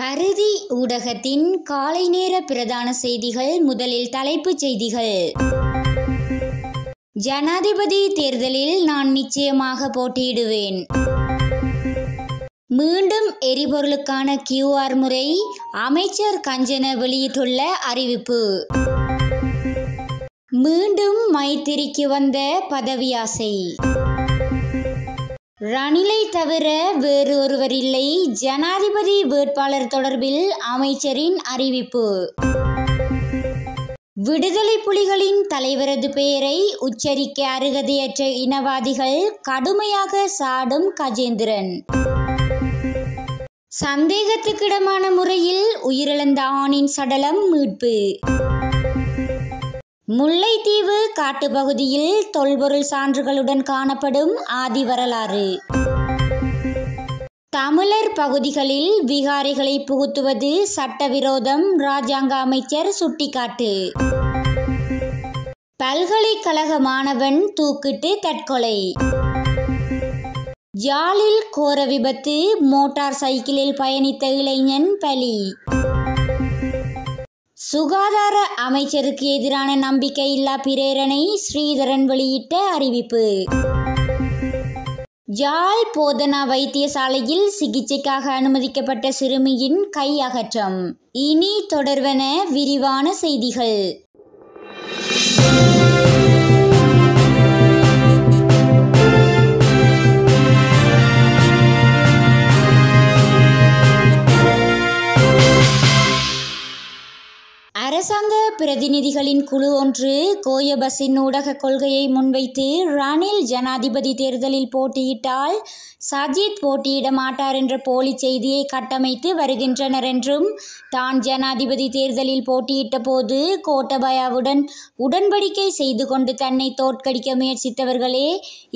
பருதி ஊடகத்தின் காலை நேர பிரதான செய்திகள் முதலில் தலைப்புச் செய்திகள் ஜனாதிபதி தேர்தலில் நான் நிச்சயமாக போட்டியிடுவேன் மீண்டும் எரிபொருளுக்கான கியூஆர் முறை அமைச்சர் கஞ்சன வெளியிட்டுள்ள அறிவிப்பு மீண்டும் மைத்திரிக்கு வந்த பதவியாசை ரணிலை தவிர வேறு ஒருவர் இல்லை ஜனாதிபதி வேட்பாளர் தொடர்பில் அமைச்சரின் அறிவிப்பு விடுதலை புலிகளின் தலைவரது பெயரை உச்சரிக்க அருகதையற்ற இனவாதிகள் கடுமையாக சாடும் கஜேந்திரன் சந்தேகத்துக்கிடமான முறையில் உயிரிழந்த ஆணின் சடலம் மீட்பு முல்லைத்தீவு காட்டுப்பகுதியில் தொல்பொருள் சான்றுகளுடன் காணப்படும் ஆதி வரலாறு தமிழர் பகுதிகளில் விகாரிகளை புகுத்துவது சட்டவிரோதம் ராஜாங்க அமைச்சர் சுட்டிக்காட்டு பல்கலைக்கழக மாணவன் தூக்கிட்டு தற்கொலை யாழில் கோர விபத்து மோட்டார் சைக்கிளில் பயணித்த இளைஞன் பலி சுகாதார அமைச்சருக்கு எதிரான நம்பிக்கையில்லா பிரேரணை ஸ்ரீதரன் வெளியிட்ட அறிவிப்பு ஜால் போதனா வைத்தியசாலையில் சிகிச்சைக்காக அனுமதிக்கப்பட்ட சிறுமியின் கை அகற்றம் இனி தொடர்வன விரிவான செய்திகள் அரசாங்க பிரதிநிதிகளின் குழு ஒன்று கோயபஸின் ஊடக கொள்கையை முன்வைத்து ரணில் ஜனாதிபதி தேர்தலில் போட்டியிட்டால் சஜித் போட்டியிட மாட்டார் என்ற போலி செய்தியை கட்டமைத்து வருகின்றனர் என்றும் தான் ஜனாதிபதி தேர்தலில் போட்டியிட்ட போது கோட்டபாயாவுடன் உடன்படிக்கை செய்து கொண்டு தன்னை தோற்கடிக்க முயற்சித்தவர்களே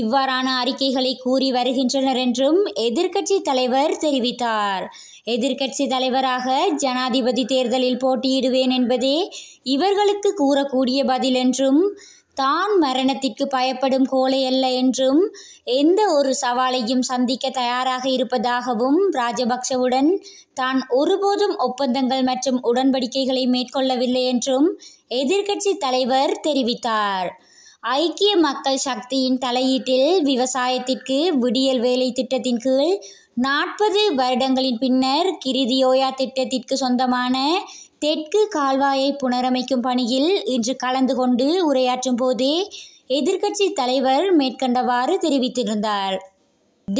இவ்வாறான அறிக்கைகளை கூறி வருகின்றனர் என்றும் எதிர்க்கட்சி தலைவர் தெரிவித்தார் எதிர்க்கட்சி தலைவராக ஜனாதிபதி தேர்தலில் போட்டியிடுவேன் என்பதே இவர்களுக்கு கூறக்கூடிய பதில் என்றும் தான் மரணத்திற்கு பயப்படும் கோலை அல்ல என்றும் எந்த ஒரு சவாலையும் சந்திக்க தயாராக இருப்பதாகவும் ராஜபக்சவுடன் தான் ஒருபோதும் ஒப்பந்தங்கள் மற்றும் உடன்படிக்கைகளை மேற்கொள்ளவில்லை என்றும் எதிர்க்கட்சி தலைவர் தெரிவித்தார் ஐக்கிய மக்கள் சக்தியின் தலையீட்டில் விவசாயத்திற்கு விடியல் வேலை திட்டத்தின் கீழ் நாற்பது வருடங்களின் பின்னர் கிரிதியோயா திட்டத்திற்கு சொந்தமான தெற்கு கால்வாயை புனரமைக்கும் பணியில் இன்று கலந்து கொண்டு உரையாற்றும் போதே எதிர்க்கட்சி தலைவர் மேற்கண்டவாறு தெரிவித்திருந்தார்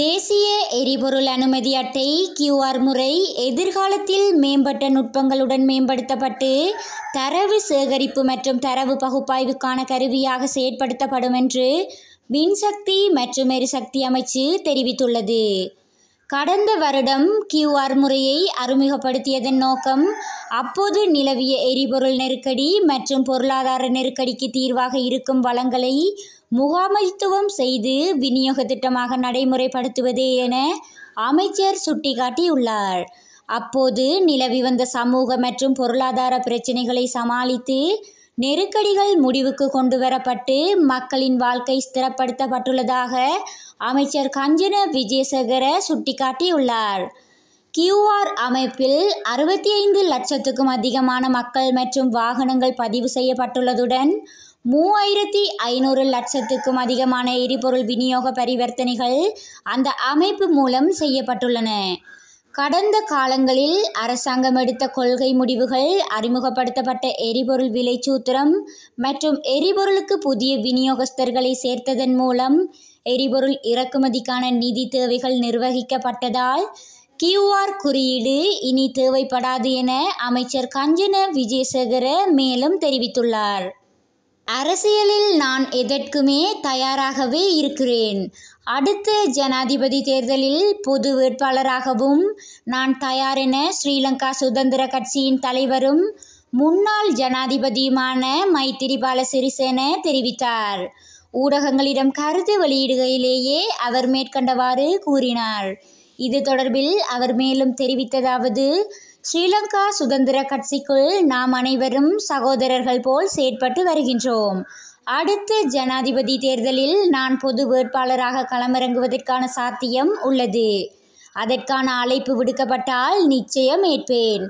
தேசிய எரிபொருள் அனுமதி அட்டை கியூஆர் முறை எதிர்காலத்தில் மேம்பட்ட நுட்பங்களுடன் மேம்படுத்தப்பட்டு தரவு சேகரிப்பு மற்றும் தரவு பகுப்பாய்வுக்கான கருவியாக செயற்படுத்தப்படும் என்று மின்சக்தி மற்றும் எரிசக்தி அமைச்சு தெரிவித்துள்ளது கடந்த வருடம் கியூஆர் முறையை அறிமுகப்படுத்தியதன் நோக்கம் அப்போது நிலவிய எரிபொருள் நெருக்கடி மற்றும் பொருளாதார நெருக்கடிக்கு தீர்வாக இருக்கும் வளங்களை முகாமைத்துவம் செய்து விநியோக திட்டமாக நடைமுறைப்படுத்துவதே என அமைச்சர் சுட்டிக்காட்டியுள்ளார் அப்போது நிலவி வந்த சமூக மற்றும் பொருளாதார பிரச்சினைகளை சமாளித்து நெருக்கடிகள் முடிவுக்கு கொண்டு வரப்பட்டு மக்களின் வாழ்க்கை ஸ்திரப்படுத்தப்பட்டுள்ளதாக அமைச்சர் கஞ்சன விஜயசேகர சுட்டிக்காட்டியுள்ளார் கியூஆர் அமைப்பில் அறுபத்தி ஐந்து லட்சத்துக்கும் அதிகமான மக்கள் மற்றும் வாகனங்கள் பதிவு செய்யப்பட்டுள்ளதுடன் மூவாயிரத்தி ஐநூறு லட்சத்துக்கும் அதிகமான எரிபொருள் விநியோக பரிவர்த்தனைகள் அந்த அமைப்பு மூலம் செய்யப்பட்டுள்ளன கடந்த காலங்களில் அரசாங்கம் எடுத்த கொள்கை முடிவுகள் அறிமுகப்படுத்தப்பட்ட எரிபொருள் விலை சூத்திரம் மற்றும் எரிபொருளுக்கு புதிய விநியோகஸ்தர்களை சேர்த்ததன் மூலம் எரிபொருள் இறக்குமதிக்கான நிதி தேவைகள் நிர்வகிக்கப்பட்டதால் கியூஆர் குறியீடு இனி தேவைப்படாது என அமைச்சர் கஞ்சன விஜயசேகர மேலும் தெரிவித்துள்ளார் அரசியலில் நான் எதற்குமே தயாராகவே இருக்கிறேன் அடுத்த ஜனாதிபதி தேர்தலில் பொது வேட்பாளராகவும் நான் தயார் என ஸ்ரீலங்கா சுதந்திர கட்சியின் தலைவரும் முன்னாள் ஜனாதிபதியுமான மைத்திரிபால சிறிசேன தெரிவித்தார் ஊடகங்களிடம் கருத்து வெளியிடுகையிலேயே அவர் மேற்கண்டவாறு கூறினார் இது தொடர்பில் அவர் மேலும் தெரிவித்ததாவது ஸ்ரீலங்கா சுதந்திர கட்சிக்குள் நாம் அனைவரும் சகோதரர்கள் போல் செயற்பட்டு வருகின்றோம் அடுத்த ஜனாதிபதி தேர்தலில் நான் பொது வேட்பாளராக களமிறங்குவதற்கான சாத்தியம் உள்ளது அதற்கான அழைப்பு விடுக்கப்பட்டால் நிச்சயம் ஏற்பேன்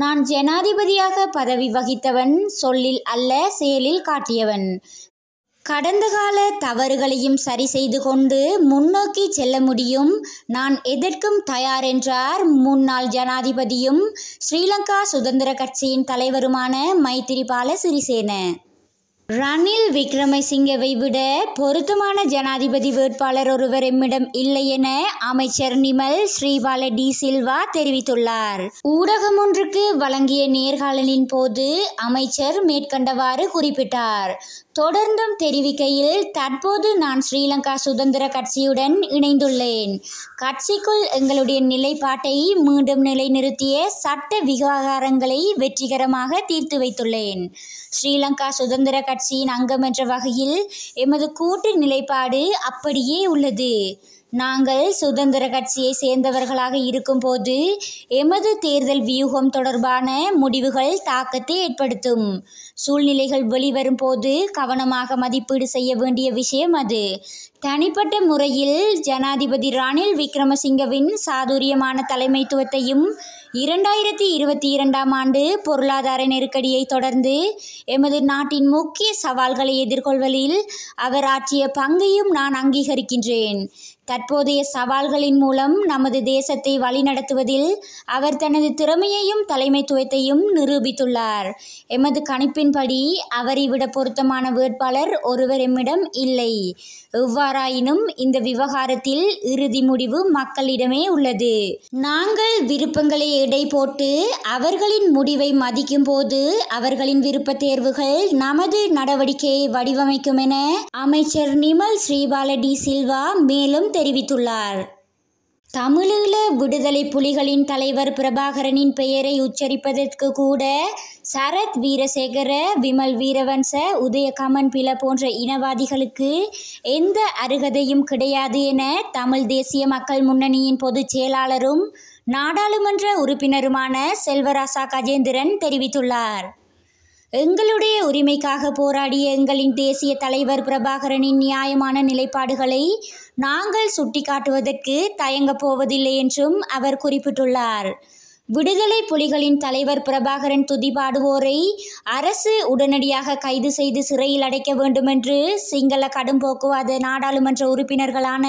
நான் ஜனாதிபதியாக பதவி வகித்தவன் சொல்லில் அல்ல செயலில் காட்டியவன் கடந்த கால தவறுகளையும் சரி செய்து கொண்டு முன்னோக்கி செல்ல முடியும் நான் எதற்கும் தயார் என்றார் முன்னாள் ஜனாதிபதியும் ஸ்ரீலங்கா சுதந்திர கட்சியின் தலைவருமான மைத்திரிபால சிறிசேன ரணில் விக்ரமசிங்கவை விட பொருத்தமான ஜனாதிபதி வேட்பாளர் ஒருவர் எம்மிடம் இல்லை என அமைச்சர் நிமல் ஸ்ரீபால டி சில்வா தெரிவித்துள்ளார் ஊடகம் ஒன்றுக்கு வழங்கிய நேர்காணலின் போது அமைச்சர் மேற்கண்டவாறு குறிப்பிட்டார் தொடர்ந்தும் தெரிவிக்கையில் தற்போது நான் ஸ்ரீலங்கா சுதந்திர கட்சியுடன் இணைந்துள்ளேன் கட்சிக்குள் எங்களுடைய நிலைப்பாட்டை மீண்டும் நிலைநிறுத்திய சட்ட விவகாரங்களை வெற்றிகரமாக தீர்த்து வைத்துள்ளேன் ஸ்ரீலங்கா சுதந்திர கட்சியின் அங்கம் என்ற வகையில் எமது கூட்டு நிலைப்பாடு அப்படியே உள்ளது நாங்கள் சுதந்திர கட்சியை சேர்ந்தவர்களாக இருக்கும்போது எமது தேர்தல் வியூகம் தொடர்பான முடிவுகள் தாக்கத்தை ஏற்படுத்தும் சூழ்நிலைகள் வெளிவரும் போது கவனமாக மதிப்பீடு செய்ய வேண்டிய விஷயம் அது தனிப்பட்ட முறையில் ஜனாதிபதி ரணில் விக்ரமசிங்கவின் சாதுரியமான தலைமைத்துவத்தையும் இரண்டாயிரத்தி இருபத்தி இரண்டாம் ஆண்டு பொருளாதார நெருக்கடியை தொடர்ந்து எமது நாட்டின் முக்கிய சவால்களை எதிர்கொள்வதில் அவர் ஆற்றிய பங்கையும் நான் அங்கீகரிக்கின்றேன் தற்போதைய சவால்களின் மூலம் நமது தேசத்தை வழிநடத்துவதில் அவர் தனது திறமையையும் தலைமைத்துவத்தையும் நிரூபித்துள்ளார் எமது கணிப்பின்படி அவரை விட பொருத்தமான வேட்பாளர் ஒருவர் எம்மிடம் இல்லை எவ்வாறாயினும் இந்த விவகாரத்தில் இறுதி முடிவு மக்களிடமே உள்ளது நாங்கள் விருப்பங்களை எடை போட்டு அவர்களின் முடிவை மதிக்கும் போது அவர்களின் விருப்ப தேர்வுகள் நமது நடவடிக்கையை வடிவமைக்கும் என அமைச்சர் நிமல் ஸ்ரீபால டி சில்வா மேலும் தெரிவித்துள்ளார் தமிழீழ விடுதலை புலிகளின் தலைவர் பிரபாகரனின் பெயரை உச்சரிப்பதற்கு கூட சரத் வீரசேகர விமல் வீரவன்ச உதயகமன் பில போன்ற இனவாதிகளுக்கு எந்த அருகதையும் கிடையாது என தமிழ் தேசிய மக்கள் முன்னணியின் பொதுச் செயலாளரும் நாடாளுமன்ற உறுப்பினருமான செல்வராசா கஜேந்திரன் தெரிவித்துள்ளார் எங்களுடைய உரிமைக்காக போராடிய எங்களின் தேசிய தலைவர் பிரபாகரனின் நியாயமான நிலைப்பாடுகளை நாங்கள் சுட்டிக்காட்டுவதற்கு தயங்கப் போவதில்லை என்றும் அவர் குறிப்பிட்டுள்ளார் விடுதலை புலிகளின் தலைவர் பிரபாகரன் துதிபாடுவோரை அரசு உடனடியாக கைது செய்து சிறையில் அடைக்க வேண்டுமென்று சிங்கள கடும் போக்குவாத நாடாளுமன்ற உறுப்பினர்களான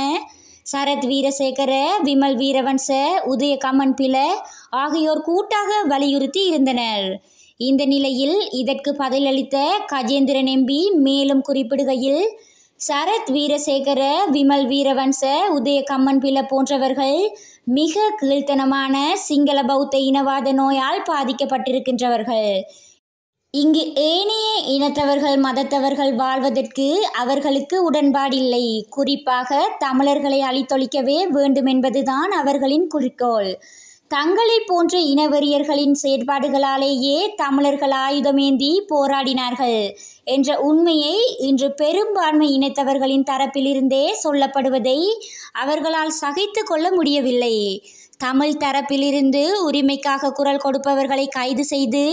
சரத் வீரசேகர விமல் வீரவன்ச உதயகமன் பில ஆகியோர் கூட்டாக வலியுறுத்தி இருந்தனர் இந்த நிலையில் இதற்கு பதிலளித்த கஜேந்திரன் எம்பி மேலும் குறிப்பிடுகையில் சரத் வீரசேகர விமல் வீரவன்ச உதயகம்மன் பில போன்றவர்கள் மிக கீழ்த்தனமான சிங்கள பௌத்த இனவாத நோயால் பாதிக்கப்பட்டிருக்கின்றவர்கள் இங்கு ஏனைய இனத்தவர்கள் மதத்தவர்கள் வாழ்வதற்கு அவர்களுக்கு உடன்பாடில்லை குறிப்பாக தமிழர்களை அழித்தொழிக்கவே வேண்டும் என்பதுதான் அவர்களின் குறிக்கோள் தங்களை போன்ற இனவெறியர்களின் செயற்பாடுகளாலேயே தமிழர்கள் ஆயுதமேந்தி போராடினார்கள் என்ற உண்மையை இன்று பெரும்பான்மை இனத்தவர்களின் தரப்பிலிருந்தே சொல்லப்படுவதை அவர்களால் சகித்து கொள்ள முடியவில்லை தமிழ் தரப்பிலிருந்து உரிமைக்காக குரல் கொடுப்பவர்களை கைது செய்து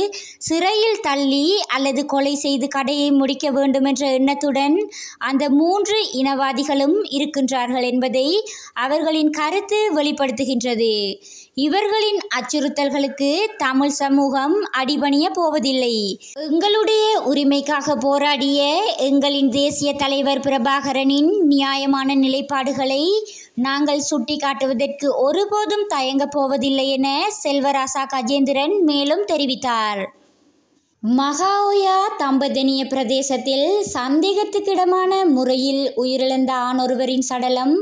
சிறையில் தள்ளி அல்லது கொலை செய்து கடையை முடிக்க வேண்டும் என்ற எண்ணத்துடன் அந்த மூன்று இனவாதிகளும் இருக்கின்றார்கள் என்பதை அவர்களின் கருத்து வெளிப்படுத்துகின்றது இவர்களின் அச்சுறுத்தல்களுக்கு தமிழ் சமூகம் அடிபணிய போவதில்லை எங்களுடைய உரிமைக்காக போராடிய எங்களின் தேசிய தலைவர் பிரபாகரனின் நியாயமான நிலைப்பாடுகளை நாங்கள் சுட்டிக்காட்டுவதற்கு ஒருபோதும் தயங்கப் போவதில்லை என செல்வராசா கஜேந்திரன் மேலும் தெரிவித்தார் மகாஓயா தம்பதனிய பிரதேசத்தில் சந்தேகத்துக்கிடமான முறையில் உயிரிழந்த ஆணொருவரின் சடலம்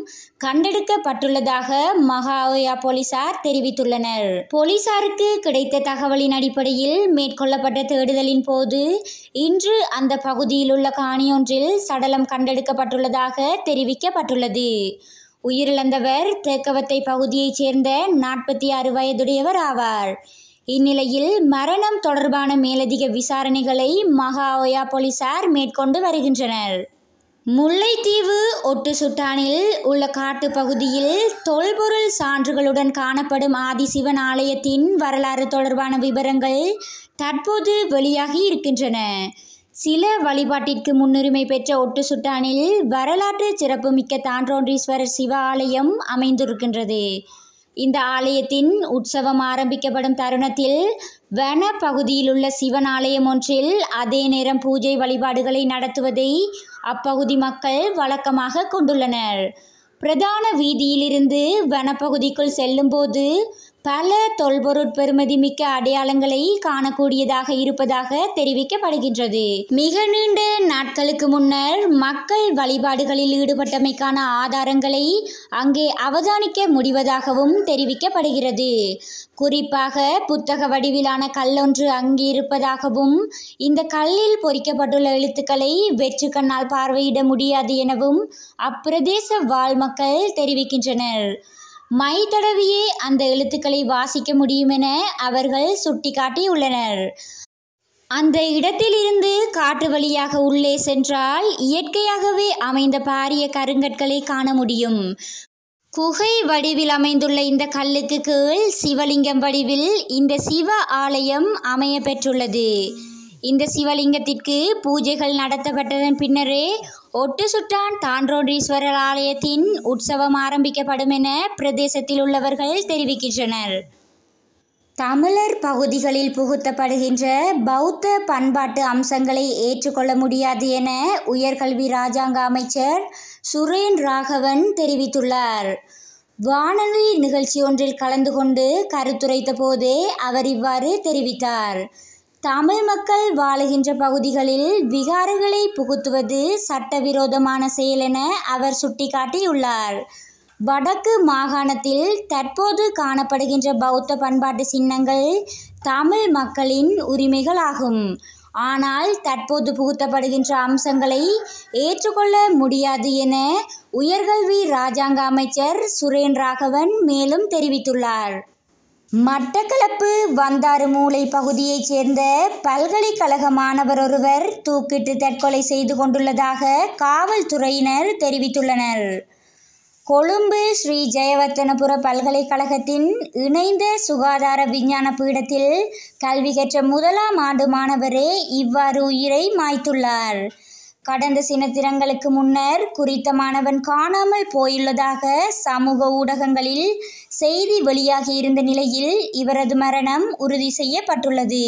கண்டெடுக்கப்பட்டுள்ளதாக மகாஓயா போலீசார் தெரிவித்துள்ளனர் போலீசாருக்கு கிடைத்த தகவலின் அடிப்படையில் மேற்கொள்ளப்பட்ட தேடுதலின் போது இன்று அந்த பகுதியில் உள்ள காணியொன்றில் சடலம் கண்டெடுக்கப்பட்டுள்ளதாக தெரிவிக்கப்பட்டுள்ளது உயிரிழந்தவர் தேக்கவத்தை பகுதியைச் சேர்ந்த நாற்பத்தி ஆறு வயதுடையவர் ஆவார் இந்நிலையில் மரணம் தொடர்பான மேலதிக விசாரணைகளை மகாஓயா போலீசார் மேற்கொண்டு வருகின்றனர் முல்லைத்தீவு ஒட்டு சுட்டானில் உள்ள காட்டு பகுதியில் தொல்பொருள் சான்றுகளுடன் காணப்படும் ஆதிசிவன் ஆலயத்தின் வரலாறு தொடர்பான விவரங்கள் தற்போது வெளியாகி இருக்கின்றன சில வழிபாட்டிற்கு முன்னுரிமை பெற்ற ஒட்டு சுட்டானில் வரலாற்று சிறப்புமிக்க தான்றோன்றீஸ்வரர் சிவ ஆலயம் அமைந்திருக்கின்றது இந்த ஆலயத்தின் உற்சவம் ஆரம்பிக்கப்படும் தருணத்தில் வன பகுதியில் உள்ள சிவன் ஆலயம் ஒன்றில் அதே நேரம் பூஜை வழிபாடுகளை நடத்துவதை அப்பகுதி மக்கள் வழக்கமாக கொண்டுள்ளனர் பிரதான வீதியிலிருந்து வனப்பகுதிக்குள் செல்லும்போது பல மிக்க அடையாளங்களை காணக்கூடியதாக இருப்பதாக தெரிவிக்கப்படுகின்றது மிக நீண்ட நாட்களுக்கு முன்னர் மக்கள் வழிபாடுகளில் ஈடுபட்டமைக்கான ஆதாரங்களை அங்கே அவதானிக்க முடிவதாகவும் தெரிவிக்கப்படுகிறது குறிப்பாக புத்தக வடிவிலான கல்லொன்று அங்கு இருப்பதாகவும் இந்த கல்லில் பொறிக்கப்பட்டுள்ள எழுத்துக்களை வெற்று கண்ணால் பார்வையிட முடியாது எனவும் அப்பிரதேச வாழ் மக்கள் தெரிவிக்கின்றனர் மை தடவியே அந்த எழுத்துக்களை வாசிக்க முடியுமென அவர்கள் சுட்டிக்காட்டியுள்ளனர் அந்த இடத்திலிருந்து காற்று வழியாக உள்ளே சென்றால் இயற்கையாகவே அமைந்த பாரிய கருங்கற்களை காண முடியும் குகை வடிவில் அமைந்துள்ள இந்த கல்லுக்கு கீழ் சிவலிங்கம் வடிவில் இந்த சிவ ஆலயம் அமைய பெற்றுள்ளது இந்த சிவலிங்கத்திற்கு பூஜைகள் நடத்தப்பட்டதன் பின்னரே ஒட்டு சுட்டான் தான்றோன்றீஸ்வரர் ஆலயத்தின் உற்சவம் ஆரம்பிக்கப்படும் என பிரதேசத்தில் உள்ளவர்கள் தெரிவிக்கின்றனர் தமிழர் பகுதிகளில் புகுத்தப்படுகின்ற பௌத்த பண்பாட்டு அம்சங்களை ஏற்றுக்கொள்ள முடியாது என உயர்கல்வி இராஜாங்க அமைச்சர் சுரேன் ராகவன் தெரிவித்துள்ளார் வானொலி நிகழ்ச்சி ஒன்றில் கலந்து கொண்டு கருத்துரைத்த போதே அவர் இவ்வாறு தெரிவித்தார் தமிழ் மக்கள் வாழுகின்ற பகுதிகளில் விகாரங்களை புகுத்துவது சட்டவிரோதமான செயல் என அவர் சுட்டிக்காட்டியுள்ளார் வடக்கு மாகாணத்தில் தற்போது காணப்படுகின்ற பௌத்த பண்பாட்டு சின்னங்கள் தமிழ் மக்களின் உரிமைகளாகும் ஆனால் தற்போது புகுத்தப்படுகின்ற அம்சங்களை ஏற்றுக்கொள்ள முடியாது என உயர்கல்வி ராஜாங்க அமைச்சர் சுரேன் ராகவன் மேலும் தெரிவித்துள்ளார் மட்டக்களப்பு வந்தாறு மூளை பகுதியைச் சேர்ந்த பல்கலைக்கழக மாணவர் ஒருவர் தூக்கிட்டு தற்கொலை செய்து கொண்டுள்ளதாக காவல்துறையினர் தெரிவித்துள்ளனர் கொழும்பு ஸ்ரீ ஜெயவர்த்தனபுர பல்கலைக்கழகத்தின் இணைந்த சுகாதார விஞ்ஞான பீடத்தில் கல்வி கற்ற முதலாம் ஆண்டு மாணவரே இவ்வாறு உயிரை மாய்த்துள்ளார் கடந்த சினத்திரங்களுக்கு முன்னர் குறித்த மாணவன் காணாமல் போயுள்ளதாக சமூக ஊடகங்களில் செய்தி வெளியாகி இருந்த நிலையில் இவரது மரணம் உறுதி செய்யப்பட்டுள்ளது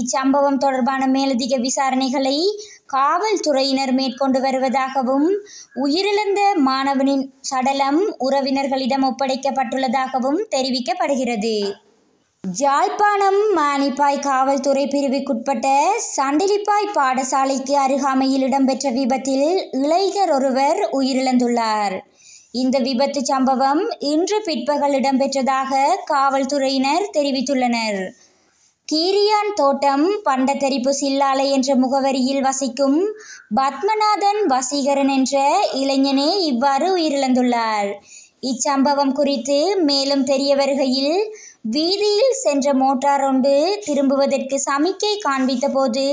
இச்சம்பவம் தொடர்பான மேலதிக விசாரணைகளை காவல்துறையினர் மேற்கொண்டு வருவதாகவும் உயிரிழந்த மாணவனின் சடலம் உறவினர்களிடம் ஒப்படைக்கப்பட்டுள்ளதாகவும் தெரிவிக்கப்படுகிறது யாழ்ப்பாணம் மானிப்பாய் காவல்துறை பிரிவுக்குட்பட்ட சண்டிலிப்பாய் பாடசாலைக்கு அருகாமையில் இடம்பெற்ற விபத்தில் இளைஞர் ஒருவர் உயிரிழந்துள்ளார் இந்த விபத்து சம்பவம் இன்று பிற்பகல் இடம்பெற்றதாக காவல்துறையினர் தெரிவித்துள்ளனர் கீரியான் தோட்டம் பண்டத்தரிப்பு சில்லாலை என்ற முகவரியில் வசிக்கும் பத்மநாதன் வசீகரன் என்ற இளைஞனே இவ்வாறு உயிரிழந்துள்ளார் இச்சம்பவம் குறித்து மேலும் தெரிய வருகையில் வீதியில் சென்ற மோட்டார் ஒன்று திரும்புவதற்கு சமிக்கை காண்பித்த போது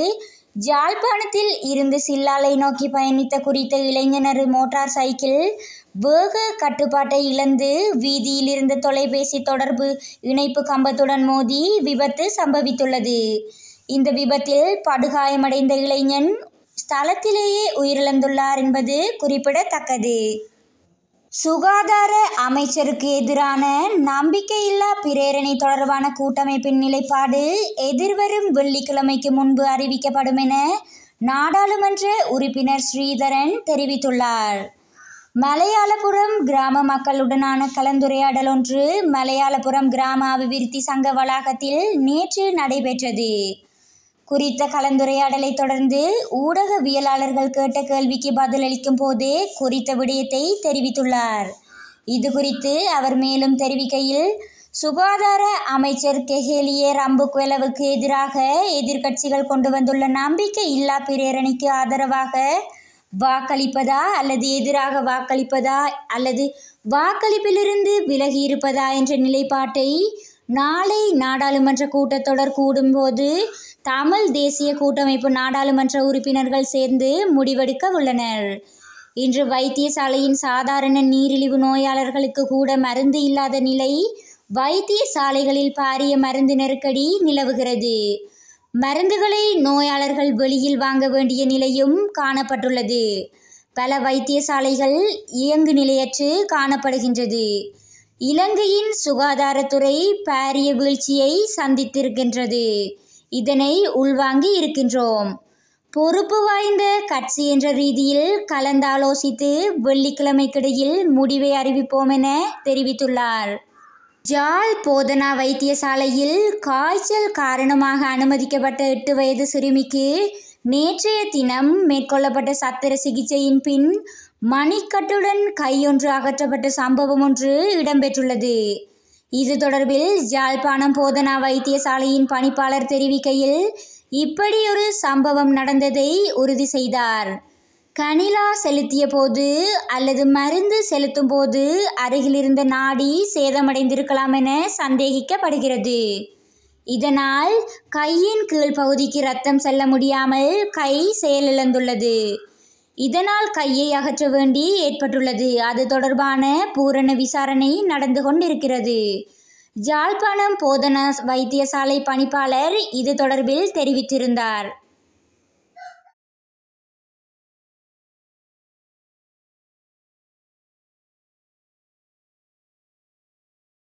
ஜாழ்ப்பாணத்தில் இருந்து சில்லாலை நோக்கி பயணித்த குறித்த இளைஞனர் மோட்டார் சைக்கிள் வேக கட்டுப்பாட்டை இழந்து வீதியில் இருந்த தொலைபேசி தொடர்பு இணைப்பு கம்பத்துடன் மோதி விபத்து சம்பவித்துள்ளது இந்த விபத்தில் படுகாயமடைந்த இளைஞன் ஸ்தலத்திலேயே உயிரிழந்துள்ளார் என்பது குறிப்பிடத்தக்கது சுகாதார அமைச்சருக்கு எதிரான நம்பிக்கையில்லா பிரேரணை தொடர்பான கூட்டமைப்பின் நிலைப்பாடு எதிர்வரும் வெள்ளிக்கிழமைக்கு முன்பு அறிவிக்கப்படும் என நாடாளுமன்ற உறுப்பினர் ஸ்ரீதரன் தெரிவித்துள்ளார் மலையாளபுரம் கிராம மக்களுடனான கலந்துரையாடல் ஒன்று மலையாளபுரம் கிராம அபிவிருத்தி சங்க வளாகத்தில் நேற்று நடைபெற்றது குறித்த கலந்துரையாடலை தொடர்ந்து ஊடகவியலாளர்கள் கேட்ட கேள்விக்கு பதிலளிக்கும் போது குறித்த விடயத்தை தெரிவித்துள்ளார் இது குறித்து அவர் மேலும் தெரிவிக்கையில் சுகாதார அமைச்சர் கெஹேலியே ரம்புக்வெலவுக்கு எதிராக எதிர்க்கட்சிகள் கொண்டு வந்துள்ள நம்பிக்கை இல்லா பிரேரணிக்கு ஆதரவாக வாக்களிப்பதா அல்லது எதிராக வாக்களிப்பதா அல்லது வாக்களிப்பிலிருந்து விலகி இருப்பதா என்ற நிலைப்பாட்டை நாளை நாடாளுமன்ற கூட்டத்தொடர் கூடும்போது தமிழ் தேசிய கூட்டமைப்பு நாடாளுமன்ற உறுப்பினர்கள் சேர்ந்து முடிவெடுக்க உள்ளனர் இன்று வைத்தியசாலையின் சாதாரண நீரிழிவு நோயாளர்களுக்கு கூட மருந்து இல்லாத நிலை வைத்தியசாலைகளில் பாரிய மருந்து நெருக்கடி நிலவுகிறது மருந்துகளை நோயாளர்கள் வெளியில் வாங்க வேண்டிய நிலையும் காணப்பட்டுள்ளது பல வைத்தியசாலைகள் இயங்கு நிலையற்று காணப்படுகின்றது இலங்கையின் சுகாதாரத்துறை பாரிய வீழ்ச்சியை சந்தித்திருக்கின்றது இதனை உள்வாங்கி இருக்கின்றோம் பொறுப்பு வாய்ந்த கட்சி என்ற ரீதியில் கலந்தாலோசித்து வெள்ளிக்கிழமைக்கிடையில் முடிவை அறிவிப்போம் என தெரிவித்துள்ளார் ஜால் போதனா வைத்தியசாலையில் காய்ச்சல் காரணமாக அனுமதிக்கப்பட்ட எட்டு வயது சிறுமிக்கு நேற்றைய தினம் மேற்கொள்ளப்பட்ட சத்திர சிகிச்சையின் பின் மணிக்கட்டுடன் கையொன்று அகற்றப்பட்ட சம்பவம் ஒன்று இடம்பெற்றுள்ளது இது தொடர்பில் யாழ்ப்பாணம் போதனா வைத்தியசாலையின் பணிப்பாளர் தெரிவிக்கையில் இப்படியொரு சம்பவம் நடந்ததை உறுதி செய்தார் கனிலா செலுத்திய போது அல்லது மருந்து செலுத்தும் போது அருகிலிருந்த நாடி சேதமடைந்திருக்கலாம் என சந்தேகிக்கப்படுகிறது இதனால் கையின் கீழ் பகுதிக்கு ரத்தம் செல்ல முடியாமல் கை செயலிழந்துள்ளது இதனால் கையை அகற்ற வேண்டி ஏற்பட்டுள்ளது அது தொடர்பான பூரண விசாரணை நடந்து கொண்டிருக்கிறது ஜாழ்ப்பாணம் போதனா வைத்தியசாலை பணிப்பாளர் இது தொடர்பில் தெரிவித்திருந்தார்